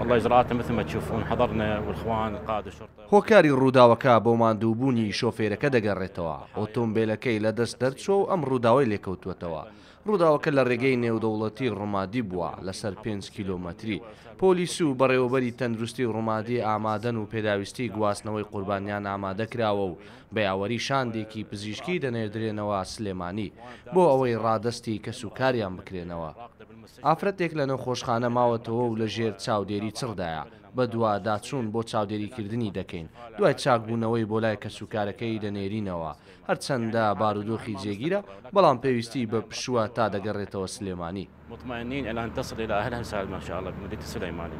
والله إجراءاتنا مثل ما تشوفون حضرنا والإخوان القادة الشرطة هۆکاری ڕووداوەکە بۆ مادووبوونی شۆفێرەکە دەگەڕێتەوە ئۆتۆمبیلەکەی لە دەست دەرچۆ ئەم ڕووداوای لێکەوتوێتەوە ڕووداوەکە لە ڕێگەی نێودەوڵەتی ڕوومادی بووە لەسەر 5 کیلۆمەتری پۆلیس و بەڕێوەبەری تەندروستی ڕوومادی ئامادەن و پێداویستی گواستنەوەی قوربانیان ئامادەکراوە و بەیاوەری شاندێکی پزیشکی دەنێدرێنەوە سلێمانی بۆ ئەوەی ڕادستی کەسوکاریان بکرێنەوە ئافرەتێک لە نەخۆشخانە ماوەتەوە و لە ژێر چاودێری سەری چڕدایە بە دووادا چوون بۆ چاودێریکردنی دەکەین دوای چاکبوونەوەی بۆ لای کەسوکارەکەی دەنێرینەوە هەرچەندە بارودۆخی جێگیرە بەڵام پێویستی بە پشووە تا دەگەڕێتەوە سلێمانی مطمئنین ئەلان دەسڵی لە هەر هەر ساڵ ماشاءڵە مدتی سلەیمانی